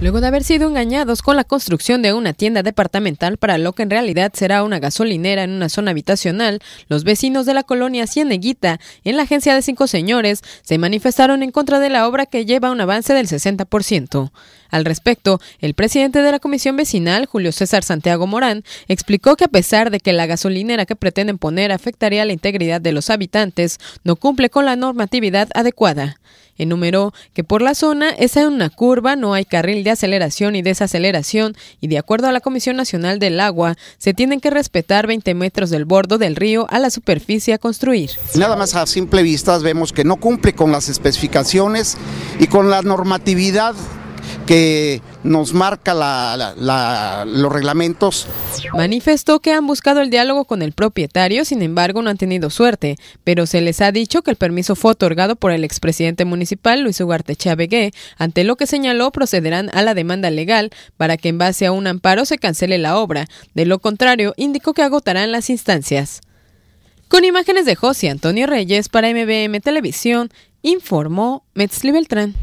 Luego de haber sido engañados con la construcción de una tienda departamental para lo que en realidad será una gasolinera en una zona habitacional, los vecinos de la colonia Cieneguita, en la agencia de cinco señores, se manifestaron en contra de la obra que lleva un avance del 60%. Al respecto, el presidente de la comisión vecinal, Julio César Santiago Morán, explicó que a pesar de que la gasolinera que pretenden poner afectaría la integridad de los habitantes, no cumple con la normatividad adecuada. Enumeró que por la zona esa es una curva, no hay carril de aceleración y desaceleración y de acuerdo a la Comisión Nacional del Agua, se tienen que respetar 20 metros del bordo del río a la superficie a construir. Nada más a simple vista vemos que no cumple con las especificaciones y con la normatividad que nos marca los reglamentos. Manifestó que han buscado el diálogo con el propietario, sin embargo no han tenido suerte, pero se les ha dicho que el permiso fue otorgado por el expresidente municipal Luis Ugarte Chavegué, ante lo que señaló procederán a la demanda legal para que en base a un amparo se cancele la obra, de lo contrario indicó que agotarán las instancias. Con imágenes de José Antonio Reyes para MBM Televisión, informó Metzli Beltrán.